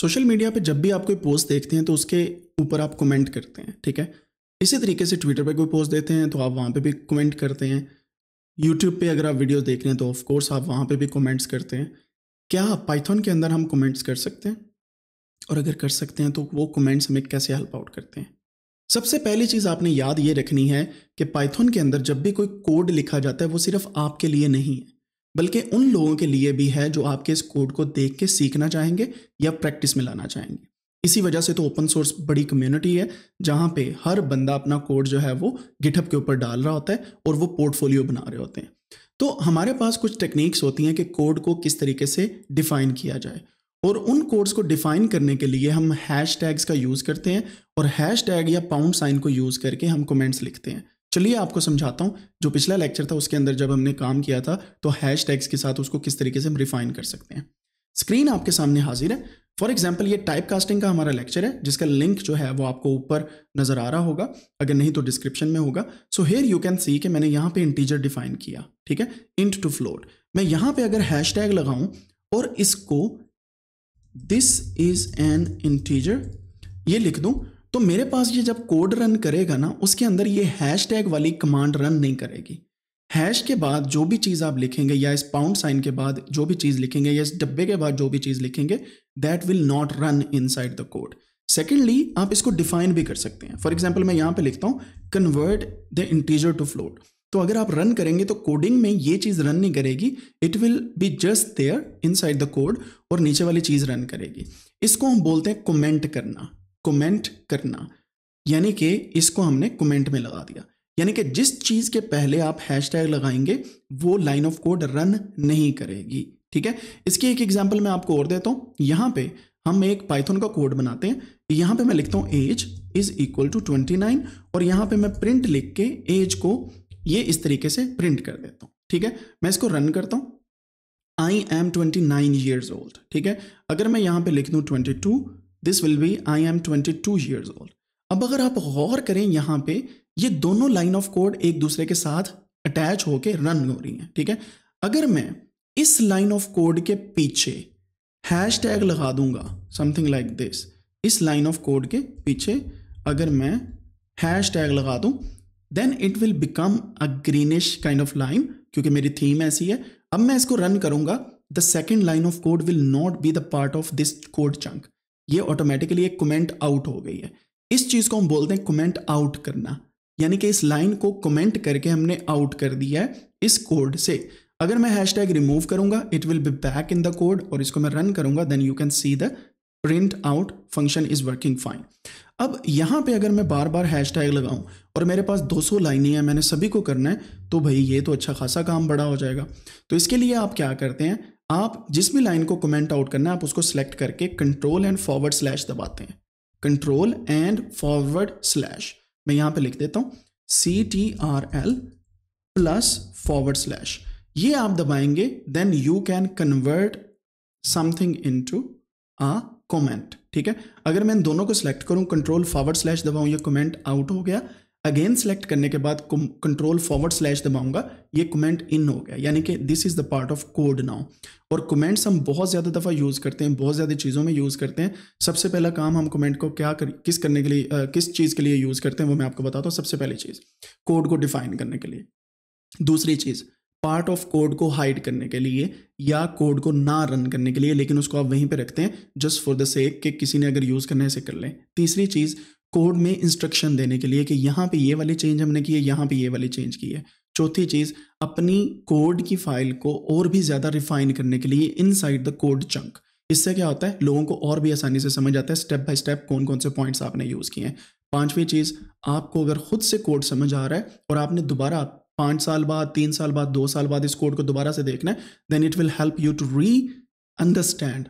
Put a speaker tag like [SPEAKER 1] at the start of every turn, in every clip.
[SPEAKER 1] social media पे जब भी आप कोई पोस्ट देखते हैं तो उसके ऊपर आप कमेंट करते हैं ठीक है इसी तरीके से ट्विटर पे कोई पोस्ट देते हैं तो आप वहाँ पे भी कमेंट करते हैं यूट्यूब पे अगर आप वीडियो देख रहे हैं तो ऑफकोर्स आप वहाँ पे भी कमेंट्स करते हैं क्या पाइथन के अंदर हम कमेंट्स कर सकते हैं और अगर कर सकते हैं तो वो कमेंट्स हमें कैसे हेल्प आउट करते हैं सबसे पहली चीज़ आपने याद ये रखनी है कि पाइथन के अंदर जब भी कोई कोड लिखा जाता है वो सिर्फ आपके लिए नहीं है बल्कि उन लोगों के लिए भी है जो आपके इस कोड को देख के सीखना चाहेंगे या प्रैक्टिस में लाना चाहेंगे इसी वजह से तो ओपन सोर्स बड़ी कम्युनिटी है जहाँ पे हर बंदा अपना कोड जो है वो गिटहब के ऊपर डाल रहा होता है और वो पोर्टफोलियो बना रहे होते हैं तो हमारे पास कुछ टेक्निक्स होती हैं कि कोड को किस तरीके से डिफ़ाइन किया जाए और उन कोड्स को डिफ़ाइन करने के लिए हम हैश टैग्स का यूज़ करते हैं और हैश टैग या पाउंड साइन को यूज़ करके हम कमेंट्स लिखते हैं चलिए आपको समझाता हूँ जो पिछला लेक्चर था उसके अंदर जब हमने काम किया था तो हैश टैग्स के साथ उसको किस तरीके से हम रिफाइन कर सकते हैं स्क्रीन आपके सामने हाजिर है फॉर एग्जाम्पल ये टाइप कास्टिंग का हमारा लेक्चर है जिसका लिंक जो है वो आपको ऊपर नज़र आ रहा होगा अगर नहीं तो डिस्क्रिप्शन में होगा so here you can see कि मैंने यहाँ पे इंटीजर डिफाइन किया ठीक है इंट टू फ्लोट मैं यहाँ पे अगर हैश टैग लगाऊँ और इसको दिस इज एन इंटीजर ये लिख दूँ तो मेरे पास ये जब कोड रन करेगा ना उसके अंदर ये हैश टैग वाली कमांड रन नहीं करेगी हैश के बाद जो भी चीज़ आप लिखेंगे या इस पाउंड साइन के बाद जो भी चीज़ लिखेंगे या इस डब्बे के बाद जो भी चीज़ लिखेंगे that will not run inside the code secondly आप इसको डिफाइन भी कर सकते हैं फॉर एग्जाम्पल मैं यहाँ पे लिखता हूँ convert the integer to float तो अगर आप रन करेंगे तो कोडिंग में ये चीज़ रन नहीं करेगी it will be just there inside the code और नीचे वाली चीज़ रन करेगी इसको हम बोलते हैं कमेंट करना कमेंट करना यानी कि इसको हमने कमेंट में लगा दिया यानी कि जिस चीज़ के पहले आप हैश टैग लगाएंगे वो लाइन ऑफ कोड रन नहीं करेगी ठीक है इसकी एक एग्जाम्पल मैं आपको और देता हूं यहां पे हम एक पाइथन का कोड बनाते हैं यहां पे मैं लिखता हूं age is equal to twenty nine और यहां पे मैं प्रिंट लिख के एज को ये इस तरीके से प्रिंट कर देता हूं ठीक है मैं इसको रन करता हूं I am twenty nine years old ठीक है अगर मैं यहां पे लिख दू twenty two this will be I am twenty two years old अब अगर आप गौर करें यहाँ पे ये दोनों लाइन ऑफ कोड एक दूसरे के साथ अटैच होके रन हो रही हैं ठीक है अगर मैं इस लाइन ऑफ कोड के पीछे हैश टैग लगा दूंगा समथिंग लाइक दिस इस लाइन ऑफ कोड के पीछे अगर मैं हैश टैग लगा दूं then it will become a greenish kind of line क्योंकि मेरी थीम ऐसी है अब मैं इसको रन करूंगा the second line of code will not be the part of this code chunk ये ऑटोमेटिकली एक कमेंट आउट हो गई है इस चीज़ को हम बोलते हैं कमेंट आउट करना यानी कि इस लाइन को कमेंट करके हमने आउट कर दिया है इस कोड से अगर मैं हैश टैग रिमूव करूंगा it will be back in the code और इसको मैं रन करूंगा then you can see the print out function is working fine अब यहाँ पे अगर मैं बार बार हैश टैग लगाऊँ और मेरे पास 200 लाइनें हैं मैंने सभी को करना है तो भाई ये तो अच्छा खासा काम बड़ा हो जाएगा तो इसके लिए आप क्या करते हैं आप जिस भी लाइन को कमेंट आउट करना है आप उसको सिलेक्ट करके कंट्रोल एंड फॉरवर्ड स्लैश दबाते हैं कंट्रोल एंड फॉरवर्ड स्लैश मैं यहां पे लिख देता हूं C T R L plus forward slash ये आप दबाएंगे then you can convert something into comment ठीक है अगर मैं इन दोनों को सिलेक्ट करूं कंट्रोल फॉरवर्ड स्लैश दबाऊं ये कमेंट आउट हो गया अगेन सेलेक्ट करने के बाद कंट्रोल फॉरवर्ड स्लैश दबाऊंगा ये कमेंट इन हो गया यानी कि this is the part of code now और कमेंट्स हम बहुत ज़्यादा दफ़ा यूज़ करते हैं बहुत ज़्यादा चीज़ों में यूज़ करते हैं सबसे पहला काम हम कमेंट को क्या कर किस करने के लिए आ, किस चीज़ के लिए यूज़ करते हैं वो मैं आपको बताता हूँ सबसे पहली चीज़ कोड को डिफाइन करने के लिए दूसरी चीज़ पार्ट ऑफ कोड को हाइड करने के लिए या कोड को ना रन करने के लिए लेकिन उसको आप वहीं पे रखते हैं जस्ट फॉर द सेक कि किसी ने अगर यूज़ करना है इसे कर लें तीसरी चीज़ कोड में इंस्ट्रक्शन देने के लिए कि यहाँ पे ये वाली चेंज हमने की है यहाँ पे ये वाली चेंज की है चौथी चीज़ अपनी कोड की फाइल को और भी ज़्यादा रिफाइन करने के लिए inside the code chunk इससे क्या होता है लोगों को और भी आसानी से समझ आता है स्टेप बाय स्टेप कौन कौन से पॉइंट्स आपने यूज़ किए हैं पांचवी चीज़ आपको अगर खुद से कोड समझ आ रहा है और आपने दोबारा पाँच साल बाद तीन साल बाद दो साल बाद इस कोड को दोबारा से देखना है then it will help you to re understand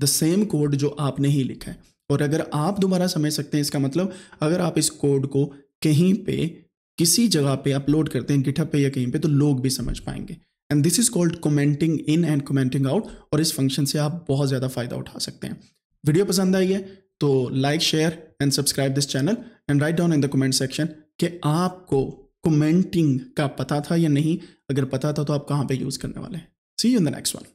[SPEAKER 1] the same code जो आपने ही लिखा है और अगर आप दोबारा समझ सकते हैं इसका मतलब अगर आप इस कोड को कहीं पे किसी जगह पे अपलोड करते हैं गिटहब पे या कहीं पे तो लोग भी समझ पाएंगे and this is called commenting in and commenting out और इस फंक्शन से आप बहुत ज़्यादा फायदा उठा सकते हैं वीडियो पसंद आई है तो like share and subscribe this channel and write down in the comment section कि आपको कमेंटिंग का पता था या नहीं अगर पता था तो आप कहाँ पर यूज़ करने वाले हैं see you in the next one